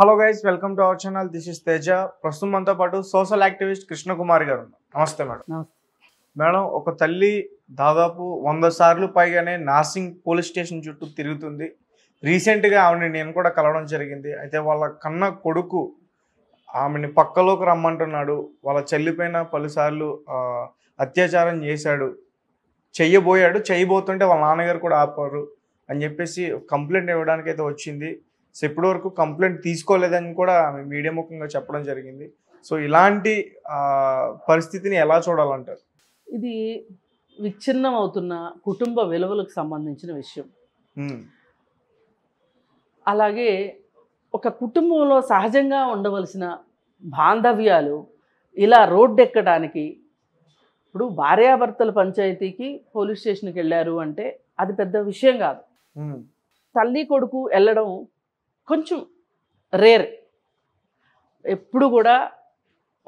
hello guys welcome to our channel this is Teja ప్రస్తుతం మనతో పాటు సోషల్ యాక్టివిస్ట్ కృష్ణకుమార్ గారు నమస్తే మేడం మేడం ఒక తల్లి దాదాపు వంద సార్లు పైగానే నార్సింగ్ పోలీస్ స్టేషన్ చుట్టూ తిరుగుతుంది రీసెంట్గా ఆవిడని నేను కూడా కలవడం జరిగింది అయితే వాళ్ళ కన్న కొడుకు ఆమెని పక్కలోకి రమ్మంటున్నాడు వాళ్ళ చెల్లిపైన పలుసార్లు అత్యాచారం చేశాడు చెయ్యబోయాడు చేయబోతుంటే వాళ్ళ నాన్నగారు కూడా ఆపారు అని చెప్పేసి కంప్లైంట్ ఇవ్వడానికి అయితే వచ్చింది సో ఇప్పటి వరకు కంప్లైంట్ తీసుకోలేదని కూడా ఆమె మీడియా ముఖంగా చెప్పడం జరిగింది సో ఇలాంటి పరిస్థితిని ఎలా చూడాలంటారు ఇది విచ్ఛిన్నం అవుతున్న కుటుంబ విలువలకు సంబంధించిన విషయం అలాగే ఒక కుటుంబంలో సహజంగా ఉండవలసిన బాంధవ్యాలు ఇలా రోడ్డెక్కడానికి ఇప్పుడు భార్యాభర్తల పంచాయతీకి పోలీస్ స్టేషన్కి వెళ్ళారు అంటే అది పెద్ద విషయం కాదు తల్లి కొడుకు వెళ్ళడం కొంచెం రేర్ ఎప్పుడు కూడా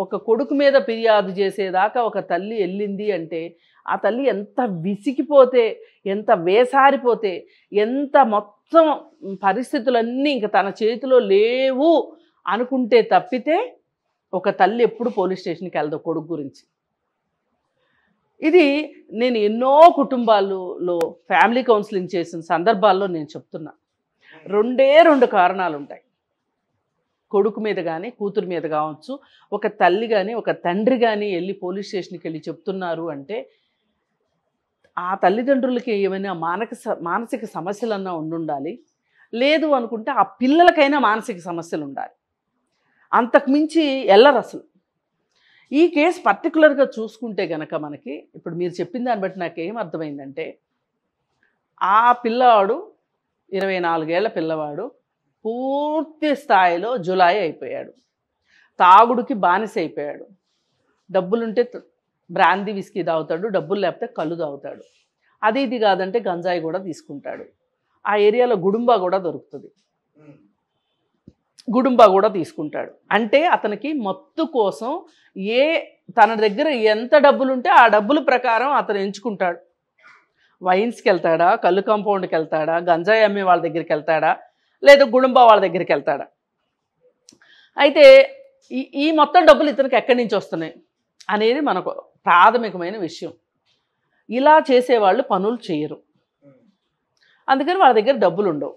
ఒక కొడుకు మీద ఫిర్యాదు చేసేదాకా ఒక తల్లి వెళ్ళింది అంటే ఆ తల్లి ఎంత విసిగిపోతే ఎంత వేసారిపోతే ఎంత మొత్తం పరిస్థితులన్నీ ఇంక తన చేతిలో లేవు అనుకుంటే తప్పితే ఒక తల్లి ఎప్పుడు పోలీస్ స్టేషన్కి వెళ్దు కొడుకు గురించి ఇది నేను ఎన్నో కుటుంబాలలో ఫ్యామిలీ కౌన్సిలింగ్ చేసిన సందర్భాల్లో నేను చెప్తున్నాను రెండే రెండు కారణాలు ఉంటాయి కొడుకు మీద కానీ కూతురు మీద కావచ్చు ఒక తల్లి కానీ ఒక తండ్రి కానీ వెళ్ళి పోలీస్ స్టేషన్కి వెళ్ళి చెప్తున్నారు అంటే ఆ తల్లిదండ్రులకి ఏమైనా మానక మానసిక సమస్యలన్నా ఉండుండాలి లేదు అనుకుంటే ఆ పిల్లలకైనా మానసిక సమస్యలు ఉండాలి అంతకుమించి ఎల్లరు అసలు ఈ కేసు పర్టికులర్గా చూసుకుంటే గనక మనకి ఇప్పుడు మీరు చెప్పిన దాన్ని బట్టి నాకేం అర్థమైందంటే ఆ పిల్లవాడు ఇరవై నాలుగేళ్ల పిల్లవాడు పూర్తి స్థాయిలో జులాయి అయిపోయాడు తాగుడుకి బానిస అయిపోయాడు డబ్బులుంటే బ్రాందీ విస్కీ తాగుతాడు డబ్బులు లేకపోతే కళ్ళు తాగుతాడు అది ఇది కాదంటే గంజాయి కూడా తీసుకుంటాడు ఆ ఏరియాలో గుడుంబా కూడా దొరుకుతుంది గుడుంబా కూడా తీసుకుంటాడు అంటే అతనికి మత్తు కోసం ఏ తన దగ్గర ఎంత డబ్బులుంటే ఆ డబ్బుల ప్రకారం అతను ఎంచుకుంటాడు వైన్స్కి వెళ్తాడా కళ్ళు కాంపౌండ్కి వెళ్తాడా గంజాయి అమ్మే వాళ్ళ దగ్గరికి వెళ్తాడా లేదా గుడుంబా వాళ్ళ దగ్గరికి వెళ్తాడా అయితే ఈ ఈ మొత్తం డబ్బులు ఇతనికి ఎక్కడి నుంచి వస్తున్నాయి అనేది మనకు ప్రాథమికమైన విషయం ఇలా చేసేవాళ్ళు పనులు చేయరు అందుకని వాళ్ళ దగ్గర డబ్బులు ఉండవు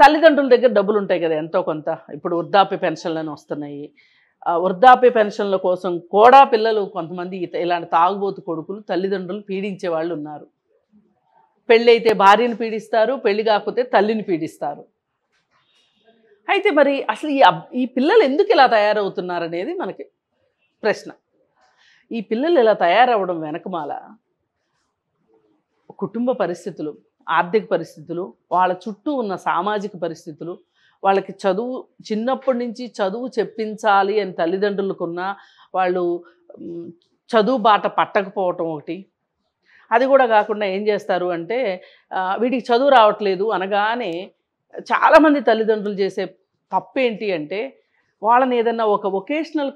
తల్లిదండ్రుల దగ్గర డబ్బులు ఉంటాయి కదా ఎంతో కొంత ఇప్పుడు వృద్ధాప్య పెన్షన్లు వస్తున్నాయి వృద్ధాప్య పెన్షన్ల కోసం కూడా పిల్లలు కొంతమంది ఇలాంటి తాగుబోతు కొడుకులు తల్లిదండ్రులు పీడించే వాళ్ళు ఉన్నారు పెళ్ళి అయితే భార్యను పీడిస్తారు పెళ్ళి కాకపోతే తల్లిని పీడిస్తారు అయితే మరి అసలు ఈ ఈ పిల్లలు ఎందుకు ఇలా తయారవుతున్నారనేది మనకి ప్రశ్న ఈ పిల్లలు ఇలా తయారవడం వెనకమాల కుటుంబ పరిస్థితులు ఆర్థిక పరిస్థితులు వాళ్ళ చుట్టూ ఉన్న సామాజిక పరిస్థితులు వాళ్ళకి చదువు చిన్నప్పటి నుంచి చదువు చెప్పించాలి అని తల్లిదండ్రులకున్న వాళ్ళు చదువు బాట పట్టకపోవటం ఒకటి అది కూడా కాకుండా ఏం చేస్తారు అంటే వీటికి చదువు రావట్లేదు అనగానే చాలామంది తల్లిదండ్రులు చేసే తప్పేంటి అంటే వాళ్ళని ఏదన్నా ఒక వొకేషనల్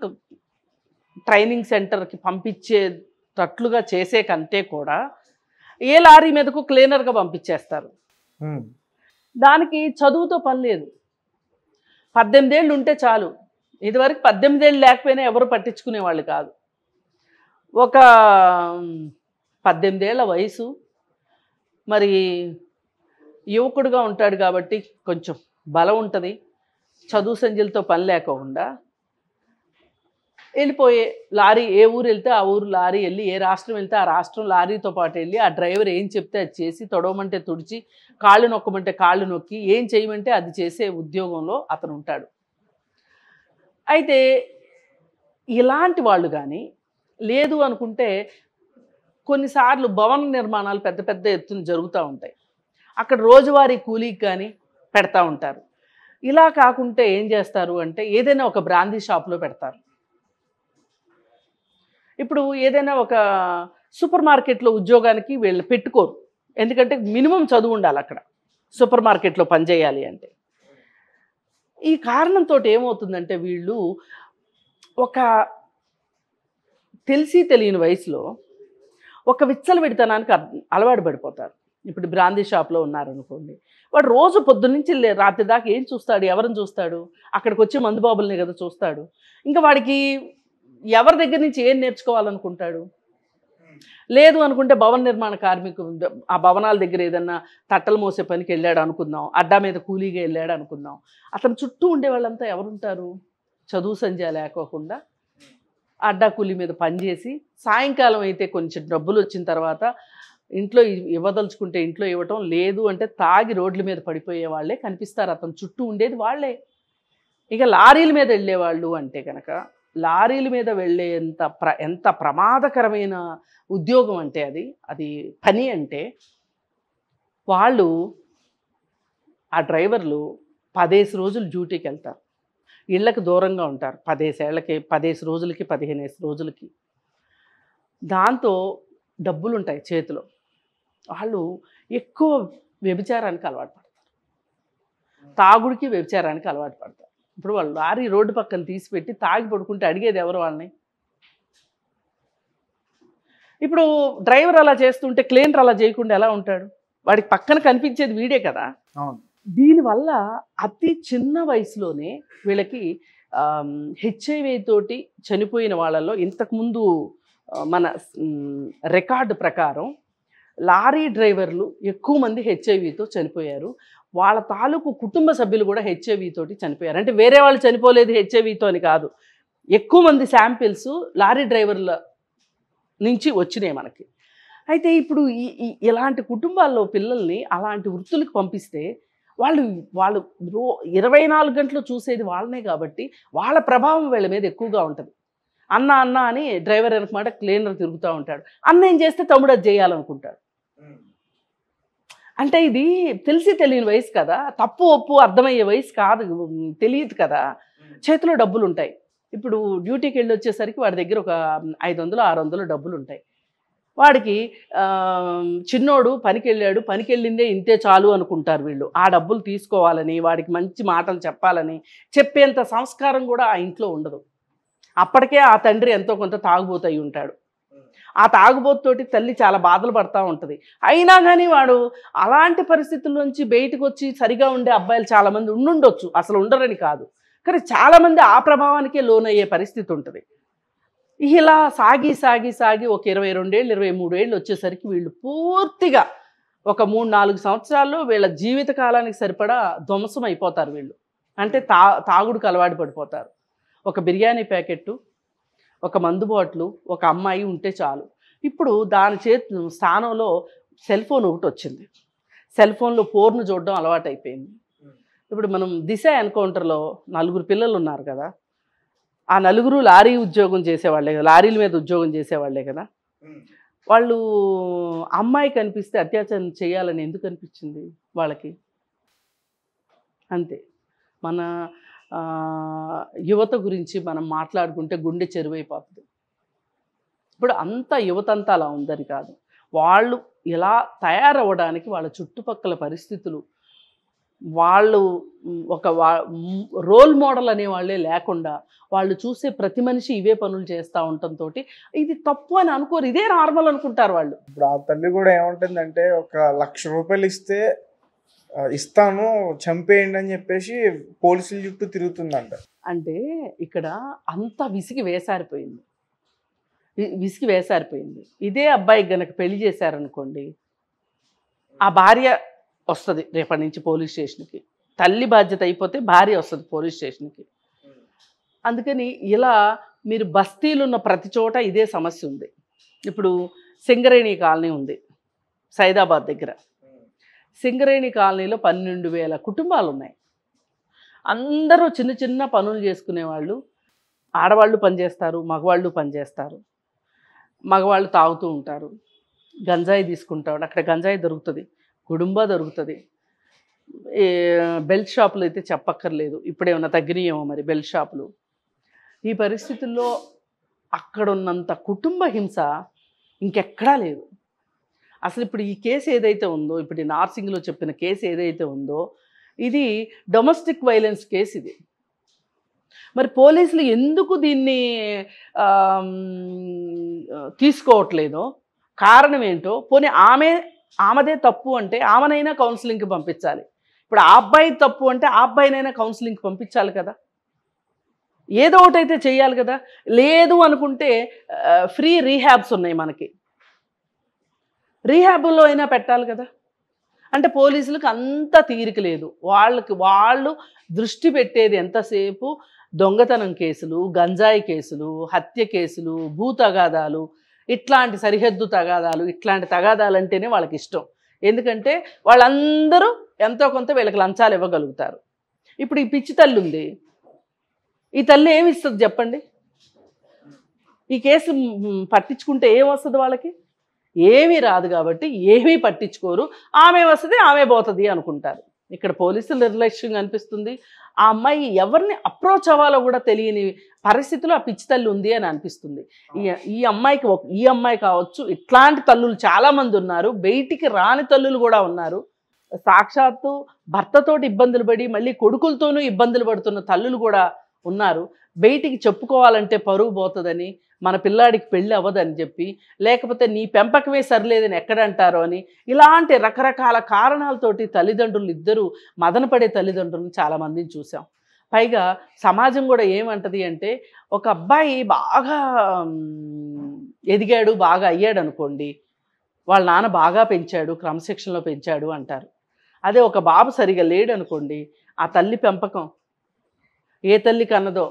ట్రైనింగ్ సెంటర్కి పంపించేటట్లుగా చేసే కంటే కూడా ఏ లారీ మీదకు క్లీనర్గా పంపించేస్తారు దానికి చదువుతో పని లేదు పద్దెనిమిదేళ్ళు ఉంటే చాలు ఇదివరకు పద్దెనిమిదేళ్ళు లేకపోయినా ఎవరు పట్టించుకునేవాళ్ళు కాదు ఒక పద్దెనిమిదేళ్ల వయసు మరి యువకుడుగా ఉంటాడు కాబట్టి కొంచెం బలం ఉంటుంది చదువు సంజలతో పని లేకుండా వెళ్ళిపోయే లారీ ఏ ఊరు వెళ్తే ఆ ఊరు లారీ వెళ్ళి ఏ రాష్ట్రం వెళ్తే ఆ రాష్ట్రం లారీతో పాటు వెళ్ళి ఆ డ్రైవర్ ఏం చెప్తే అది చేసి తొడవమంటే తుడిచి కాళ్ళు నొక్కమంటే కాళ్ళు నొక్కి ఏం చేయమంటే అది చేసే ఉద్యోగంలో అతను ఉంటాడు అయితే ఇలాంటి వాళ్ళు కానీ లేదు అనుకుంటే కొన్నిసార్లు భవన నిర్మాణాలు పెద్ద పెద్ద ఎత్తున జరుగుతూ ఉంటాయి అక్కడ రోజువారీ కూలీకి కానీ పెడతా ఉంటారు ఇలా కాకుంటే ఏం చేస్తారు అంటే ఏదైనా ఒక బ్రాందీ షాప్లో పెడతారు ఇప్పుడు ఏదైనా ఒక సూపర్ మార్కెట్లో ఉద్యోగానికి వీళ్ళు పెట్టుకోరు ఎందుకంటే మినిమం చదువు ఉండాలి అక్కడ సూపర్ మార్కెట్లో పనిచేయాలి అంటే ఈ కారణంతో ఏమవుతుందంటే వీళ్ళు ఒక తెలిసి తెలియని వయసులో ఒక విచ్చలు విడితనానికి అలవాటు పడిపోతారు ఇప్పుడు బ్రాందీ షాప్లో ఉన్నారనుకోండి వాడు రోజు పొద్దున్నుంచి రాత్రి దాకా ఏం చూస్తాడు ఎవరిని చూస్తాడు అక్కడికి వచ్చే మందుబాబుల్ని కదా చూస్తాడు ఇంకా వాడికి ఎవరి దగ్గర నుంచి ఏం నేర్చుకోవాలనుకుంటాడు లేదు అనుకుంటే భవన నిర్మాణ కార్మికు ఆ భవనాల దగ్గర ఏదన్నా తట్టలు మోసే పనికి వెళ్ళాడు అనుకుందాం అడ్డా మీద కూలీగా వెళ్ళాడు అనుకుందాం అతని చుట్టూ ఉండే వాళ్ళంతా ఎవరుంటారు చదువు సంధ్య లేకోకుండా అడ్డాకూలి మీద పనిచేసి సాయంకాలం అయితే కొంచెం డబ్బులు వచ్చిన తర్వాత ఇంట్లో ఇవ్వదలుచుకుంటే ఇంట్లో ఇవ్వటం లేదు అంటే తాగి రోడ్ల మీద పడిపోయే వాళ్ళే కనిపిస్తారు అతను చుట్టూ ఉండేది వాళ్ళే ఇక లారీల మీద వెళ్ళేవాళ్ళు అంటే కనుక లారీల మీద వెళ్ళే ఎంత ప్ర ఎంత ప్రమాదకరమైన ఉద్యోగం అంటే అది అది పని అంటే వాళ్ళు ఆ డ్రైవర్లు పదేసి రోజులు డ్యూటీకి వెళ్తారు ఇళ్ళకి దూరంగా ఉంటారు పదేసేళ్ళకి పదేసి రోజులకి పదిహేనేసి రోజులకి దాంతో డబ్బులు ఉంటాయి చేతిలో వాళ్ళు ఎక్కువ వ్యభిచారానికి అలవాటు పడతారు తాగుడికి వ్యభిచారానికి అలవాటు పడతారు ఇప్పుడు వాళ్ళు లారీ రోడ్డు పక్కన తీసిపెట్టి తాగి పడుకుంటే అడిగేది ఎవరు వాళ్ళని ఇప్పుడు డ్రైవర్ అలా చేస్తుంటే క్లీనర్ అలా చేయకుండా ఎలా ఉంటాడు వాడికి పక్కన కనిపించేది వీడే కదా అవును దీనివల్ల అతి చిన్న వయసులోనే వీళ్ళకి హెచ్ఐవి తోటి చనిపోయిన వాళ్ళల్లో ఇంతకుముందు మన రికార్డు ప్రకారం లారీ డ్రైవర్లు ఎక్కువ మంది హెచ్ఐవితో చనిపోయారు వాళ్ళ తాలూకు కుటుంబ సభ్యులు కూడా హెచ్ఐవి తోటి చనిపోయారు అంటే వేరే వాళ్ళు చనిపోలేదు హెచ్ఐవితో అని కాదు ఎక్కువ మంది శాంపిల్స్ లారీ డ్రైవర్ల నుంచి వచ్చినాయి మనకి అయితే ఇప్పుడు ఈ ఇలాంటి కుటుంబాల్లో పిల్లల్ని అలాంటి వృత్తులకు పంపిస్తే వాళ్ళు వాళ్ళు రో ఇరవై నాలుగు గంటలు చూసేది వాళ్ళనే కాబట్టి వాళ్ళ ప్రభావం వీళ్ళ మీద ఎక్కువగా ఉంటుంది అన్న అన్న అని డ్రైవర్ అనుకున్నమాట క్లీనర్ తిరుగుతూ ఉంటాడు అన్న ఏం చేస్తే తమ్ముడు అది చేయాలనుకుంటాడు అంటే ఇది తెలిసి తెలియని వయసు కదా తప్పు ఒప్పు అర్థమయ్యే వయసు కాదు తెలియదు కదా చేతిలో డబ్బులు ఉంటాయి ఇప్పుడు డ్యూటీకి వెళ్ళి వచ్చేసరికి వాడి దగ్గర ఒక ఐదు వందలు ఆరు వందలు డబ్బులు ఉంటాయి వాడికి చిన్నోడు పనికెళ్ళాడు పనికెళ్ళిందే ఇంతే చాలు అనుకుంటారు వీళ్ళు ఆ డబ్బులు తీసుకోవాలని వాడికి మంచి మాటలు చెప్పాలని చెప్పేంత సంస్కారం కూడా ఆ ఇంట్లో ఉండదు అప్పటికే ఆ తండ్రి ఎంతో కొంత తాగుబోతయి ఉంటాడు ఆ తాగుబోతుతోటి తల్లి చాలా బాధలు పడతా ఉంటుంది అయినా కానీ వాడు అలాంటి పరిస్థితుల నుంచి బయటకు వచ్చి సరిగా ఉండే అబ్బాయిలు చాలామంది ఉండుండొచ్చు అసలు ఉండరని కాదు కానీ చాలామంది ఆ ప్రభావానికే లోనయ్యే పరిస్థితి ఉంటుంది ఇలా సాగి సాగి సాగి ఒక ఇరవై రెండేళ్ళు ఇరవై మూడేళ్ళు వచ్చేసరికి వీళ్ళు పూర్తిగా ఒక మూడు నాలుగు సంవత్సరాల్లో వీళ్ళ జీవిత కాలానికి సరిపడా ధ్వంసం అయిపోతారు వీళ్ళు అంటే తా తాగుడుకు అలవాటు పడిపోతారు ఒక బిర్యానీ ప్యాకెట్టు ఒక మందు బాటిలు ఒక అమ్మాయి ఉంటే చాలు ఇప్పుడు దాని చేతి స్థానంలో సెల్ ఫోన్ ఒకటి వచ్చింది సెల్ ఫోన్లో పోర్ను చూడడం అలవాటు అయిపోయింది ఇప్పుడు మనం దిశ ఎన్కౌంటర్లో నలుగురు పిల్లలు ఉన్నారు కదా ఆ నలుగురు లారీ ఉద్యోగం చేసేవాళ్ళే కదా లారీల మీద ఉద్యోగం చేసేవాళ్లే కదా వాళ్ళు అమ్మాయి కనిపిస్తే అత్యాచారం చేయాలని ఎందుకు అనిపించింది వాళ్ళకి అంతే మన యువత గురించి మనం మాట్లాడుకుంటే గుండె చెరువైపోతుంది ఇప్పుడు అంత యువత అంతా అలా ఉందని కాదు వాళ్ళు ఎలా తయారవ్వడానికి వాళ్ళ చుట్టుపక్కల పరిస్థితులు వాళ్ళు ఒక రోల్ మోడల్ అనే వాళ్ళే లేకుండా వాళ్ళు చూసే ప్రతి మనిషి ఇవే పనులు చేస్తూ ఉండటంతో ఇది తప్పు అని అనుకోరు ఇదే నార్మల్ అనుకుంటారు వాళ్ళు ఇప్పుడు ఆ తల్లి కూడా ఏముంటుందంటే ఒక లక్ష రూపాయలు ఇస్తే ఇస్తాను చంపేయండి అని చెప్పేసి పోలీసుల చుట్టూ తిరుగుతుందంట అంటే ఇక్కడ అంత విసిగి వేసారిపోయింది విసిగి వేసారిపోయింది ఇదే అబ్బాయికి గనక పెళ్లి చేశారనుకోండి ఆ భార్య వస్తుంది రేపటి నుంచి పోలీస్ స్టేషన్కి తల్లి బాధ్యత అయిపోతే భార్య వస్తుంది పోలీస్ స్టేషన్కి అందుకని ఇలా మీరు బస్తీలు ఉన్న ప్రతి చోట ఇదే సమస్య ఉంది ఇప్పుడు సింగరేణి కాలనీ ఉంది సైదాబాద్ దగ్గర సింగరేణి కాలనీలో పన్నెండు వేల కుటుంబాలు ఉన్నాయి అందరూ చిన్న చిన్న పనులు చేసుకునేవాళ్ళు ఆడవాళ్ళు పనిచేస్తారు మగవాళ్ళు పనిచేస్తారు మగవాళ్ళు తాగుతూ ఉంటారు గంజాయి తీసుకుంటాడు అక్కడ గంజాయి దొరుకుతుంది కుడుంబ దొరుకుతుంది బెల్ట్ షాపులు అయితే చెప్పక్కర్లేదు ఇప్పుడే ఉన్న తగ్గినాయేమో మరి బెల్ట్ షాపులు ఈ పరిస్థితుల్లో అక్కడున్నంత కుటుంబ హింస ఇంకెక్కడా లేదు అసలు ఇప్పుడు ఈ కేసు ఏదైతే ఉందో ఇప్పుడు నార్సింగ్లో చెప్పిన కేసు ఏదైతే ఉందో ఇది డొమెస్టిక్ వైలెన్స్ కేసు ఇది మరి పోలీసులు ఎందుకు దీన్ని తీసుకోవట్లేదో కారణం ఏంటో పోనీ ఆమె ఆమెదే తప్పు అంటే ఆమెనైనా కౌన్సిలింగ్కి పంపించాలి ఇప్పుడు ఆ అబ్బాయి తప్పు అంటే ఆ అబ్బాయినైనా కౌన్సిలింగ్కి పంపించాలి కదా ఏదో ఒకటి అయితే చేయాలి కదా లేదు అనుకుంటే ఫ్రీ రీహ్యాబ్స్ ఉన్నాయి మనకి రీహ్యాబ్లో అయినా పెట్టాలి కదా అంటే పోలీసులకు అంత తీరిక లేదు వాళ్ళకి వాళ్ళు దృష్టి పెట్టేది ఎంతసేపు దొంగతనం కేసులు గంజాయి కేసులు హత్య కేసులు భూతగాదాలు ఇట్లాంటి సరిహద్దు తగాదాలు ఇట్లాంటి తగాదాలు అంటేనే వాళ్ళకి ఇష్టం ఎందుకంటే వాళ్ళందరూ ఎంతో కొంత వీళ్ళకి లంచాలు ఇవ్వగలుగుతారు ఇప్పుడు ఈ పిచ్చి తల్లి ఉంది ఈ తల్లి ఏమి ఇస్తుంది చెప్పండి ఈ కేసు పట్టించుకుంటే ఏమొస్తుంది వాళ్ళకి ఏమీ రాదు కాబట్టి ఏమీ పట్టించుకోరు ఆమె వస్తుంది ఆమె పోతుంది అనుకుంటారు ఇక్కడ పోలీసులు నిర్లక్ష్యం కనిపిస్తుంది ఆ అమ్మాయి ఎవరిని అప్రోచ్ అవ్వాలో కూడా తెలియని పరిస్థితిలో ఆ పిచ్చి తల్లి ఉంది అని అనిపిస్తుంది ఈ అమ్మాయికి ఈ అమ్మాయి కావచ్చు ఇట్లాంటి తల్లులు చాలామంది ఉన్నారు బయటికి రాని తల్లులు కూడా ఉన్నారు సాక్షాత్తు భర్తతోటి ఇబ్బందులు పడి మళ్ళీ కొడుకులతోనూ ఇబ్బందులు పడుతున్న తల్లులు కూడా ఉన్నారు బయటికి చెప్పుకోవాలంటే పరువు పోతుందని మన పిల్లాడికి పెళ్ళి అవ్వదని చెప్పి లేకపోతే నీ పెంపకమే సరిలేదని ఎక్కడంటారో అని ఇలాంటి రకరకాల కారణాలతోటి తల్లిదండ్రులు ఇద్దరూ మదనపడే తల్లిదండ్రులను చాలామందిని చూసాం పైగా సమాజం కూడా ఏమంటది అంటే ఒక అబ్బాయి బాగా ఎదిగాడు బాగా అయ్యాడు అనుకోండి వాళ్ళ నాన్న బాగా పెంచాడు క్రమశిక్షణలో పెంచాడు అంటారు అదే ఒక బాబు సరిగా లేడు అనుకోండి ఆ తల్లి పెంపకం ఏ తల్లికి అన్నదో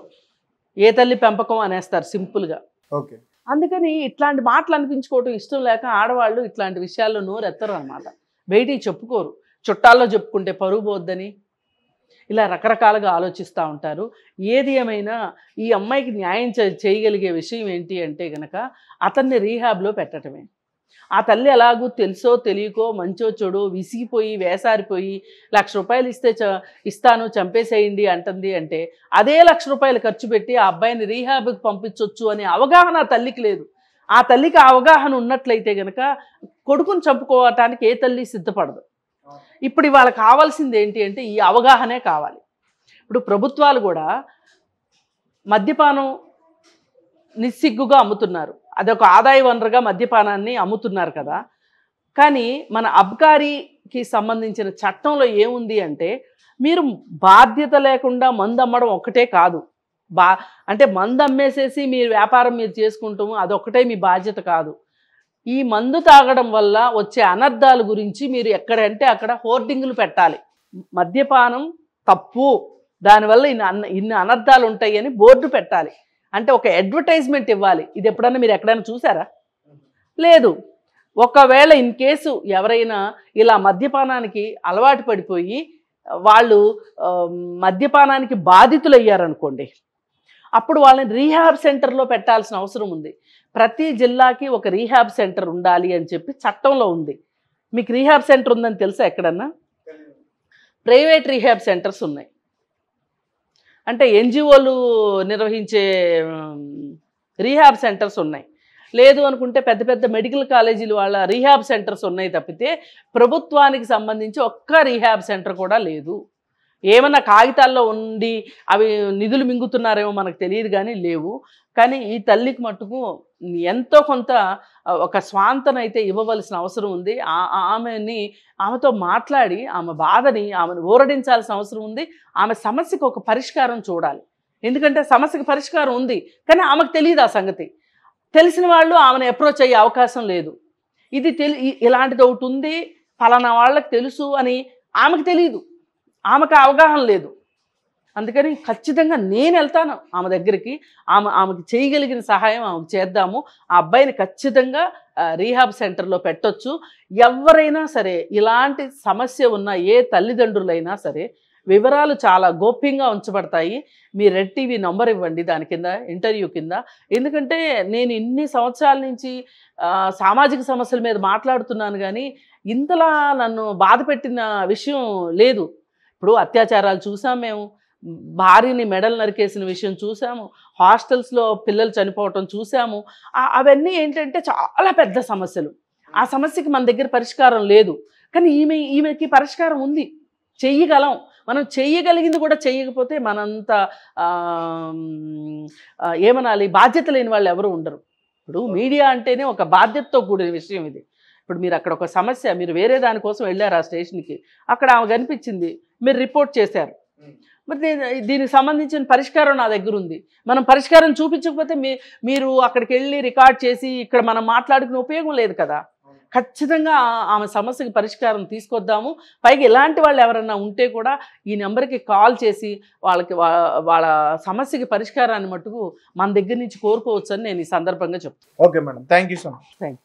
ఏ తల్లి పెంపకం అనేస్తారు సింపుల్గా ఓకే అందుకని ఇట్లాంటి మాటలు అనిపించుకోవటం ఇష్టం లేక ఆడవాళ్ళు ఇట్లాంటి విషయాల్లో నోరెత్తరు అనమాట బయటికి చెప్పుకోరు చుట్టాల్లో చెప్పుకుంటే పరువు పోద్దని ఇలా రకరకాలుగా ఆలోచిస్తూ ఉంటారు ఏది ఏమైనా ఈ అమ్మాయికి న్యాయం చేయగలిగే విషయం ఏంటి అంటే కనుక అతన్ని రీహాబ్లో పెట్టడమే ఆ తల్లి ఎలాగూ తెలుసో తెలియకో మంచో చెడు విసిగిపోయి వేసారిపోయి లక్ష రూపాయలు ఇస్తే ఇస్తాను చంపేసేయండి అంటుంది అంటే అదే లక్ష రూపాయలు ఖర్చు పెట్టి ఆ అబ్బాయిని రీహాబ్కి పంపించవచ్చు అనే అవగాహన ఆ తల్లికి లేదు ఆ తల్లికి అవగాహన ఉన్నట్లయితే గనక కొడుకును చంపుకోవటానికి ఏ తల్లి సిద్ధపడదు ఇప్పుడు ఇవాళ కావాల్సింది ఏంటి అంటే ఈ అవగాహనే కావాలి ఇప్పుడు ప్రభుత్వాలు కూడా మద్యపానం నిస్సిగ్గుగా అమ్ముతున్నారు అదొక ఆదాయ వనరుగా మద్యపానాన్ని అమ్ముతున్నారు కదా కానీ మన అబ్కారీకి సంబంధించిన చట్టంలో ఏముంది అంటే మీరు బాధ్యత లేకుండా మందు అమ్మడం ఒక్కటే కాదు బా అంటే మందు అమ్మేసేసి మీరు వ్యాపారం మీరు చేసుకుంటాము అదొక్కటే మీ బాధ్యత కాదు ఈ మందు తాగడం వల్ల వచ్చే అనర్థాల గురించి మీరు ఎక్కడంటే అక్కడ హోర్డింగులు పెట్టాలి మద్యపానం తప్పు దానివల్ల ఇన్ని అన్న ఇన్ని అనర్థాలు ఉంటాయి అని బోర్డు పెట్టాలి అంటే ఒక అడ్వర్టైజ్మెంట్ ఇవ్వాలి ఇది ఎప్పుడన్నా మీరు ఎక్కడైనా చూసారా లేదు ఒకవేళ ఇన్ కేసు ఎవరైనా ఇలా మద్యపానానికి అలవాటు పడిపోయి వాళ్ళు మద్యపానానికి బాధితులు అయ్యారనుకోండి అప్పుడు వాళ్ళని రీహాబ్ సెంటర్లో పెట్టాల్సిన అవసరం ఉంది ప్రతి జిల్లాకి ఒక రీహాబ్ సెంటర్ ఉండాలి అని చెప్పి చట్టంలో ఉంది మీకు రీహాబ్ సెంటర్ ఉందని తెలుసా ఎక్కడన్నా ప్రైవేట్ రీహాబ్ సెంటర్స్ ఉన్నాయి అంటే ఎన్జిఓలు నిర్వహించే రీహాబ్ సెంటర్స్ ఉన్నాయి లేదు అనుకుంటే పెద్ద పెద్ద మెడికల్ కాలేజీలు వాళ్ళ రీహాబ్ సెంటర్స్ ఉన్నాయి తప్పితే ప్రభుత్వానికి సంబంధించి ఒక్క రీహాబ్ సెంటర్ కూడా లేదు ఏమన్నా కాగితాల్లో ఉండి అవి నిధులు మింగుతున్నారేమో మనకు తెలియదు కానీ లేవు కానీ ఈ తల్లికి మట్టుకు ఎంతో కొంత ఒక స్వాంతనైతే ఇవ్వవలసిన అవసరం ఉంది ఆమెని ఆమెతో మాట్లాడి ఆమె బాధని ఆమెను ఊరడించాల్సిన అవసరం ఉంది ఆమె సమస్యకు ఒక పరిష్కారం చూడాలి ఎందుకంటే సమస్యకు పరిష్కారం ఉంది కానీ ఆమెకు తెలియదు ఆ సంగతి తెలిసిన వాళ్ళు ఆమెను అప్రోచ్ అయ్యే అవకాశం లేదు ఇది తెలి ఇలాంటిది ఒకటి ఉంది ఫలానా వాళ్ళకి తెలుసు అని ఆమెకు తెలియదు ఆమెకు అవగాహన లేదు అందుకని ఖచ్చితంగా నేను వెళ్తాను ఆమె దగ్గరికి ఆమె ఆమెకి చేయగలిగిన సహాయం ఆమెకు చేద్దాము ఆ అబ్బాయిని ఖచ్చితంగా రీహాబ్ సెంటర్లో పెట్టొచ్చు ఎవరైనా సరే ఇలాంటి సమస్య ఉన్న ఏ తల్లిదండ్రులైనా సరే వివరాలు చాలా గోప్యంగా ఉంచబడతాయి మీ రెడ్ టీవీ నంబర్ ఇవ్వండి దాని కింద ఇంటర్వ్యూ కింద ఎందుకంటే నేను ఇన్ని సంవత్సరాల నుంచి సామాజిక సమస్యల మీద మాట్లాడుతున్నాను కానీ ఇంతలా నన్ను బాధ విషయం లేదు ఇప్పుడు అత్యాచారాలు చూసాం మేము భార్యని మెడల్ నరికేసిన విషయం చూసాము హాస్టల్స్లో పిల్లలు చనిపోవటం చూసాము అవన్నీ ఏంటంటే చాలా పెద్ద సమస్యలు ఆ సమస్యకి మన దగ్గర పరిష్కారం లేదు కానీ ఈమె ఈమెకి పరిష్కారం ఉంది చెయ్యగలం మనం చెయ్యగలిగింది కూడా చెయ్యకపోతే మనంత ఏమనాలి బాధ్యత లేని వాళ్ళు ఎవరు ఉండరు ఇప్పుడు మీడియా అంటేనే ఒక బాధ్యతతో కూడిన విషయం ఇది ఇప్పుడు మీరు అక్కడ ఒక సమస్య మీరు వేరే దానికోసం వెళ్ళారు ఆ స్టేషన్కి అక్కడ ఆమె కనిపించింది మీరు రిపోర్ట్ చేశారు మరి దీనికి సంబంధించిన పరిష్కారం నా దగ్గర ఉంది మనం పరిష్కారం చూపించకపోతే మీ మీరు అక్కడికి వెళ్ళి రికార్డ్ చేసి ఇక్కడ మనం మాట్లాడుకునే ఉపయోగం లేదు కదా ఖచ్చితంగా ఆమె సమస్యకి పరిష్కారం తీసుకొద్దాము పైగా ఇలాంటి వాళ్ళు ఎవరైనా ఉంటే కూడా ఈ నెంబర్కి కాల్ చేసి వాళ్ళకి వాళ్ళ సమస్యకి పరిష్కారాన్ని మటుకు మన దగ్గర నుంచి కోరుకోవచ్చని నేను ఈ సందర్భంగా చెప్తాను okay madam thank so much thank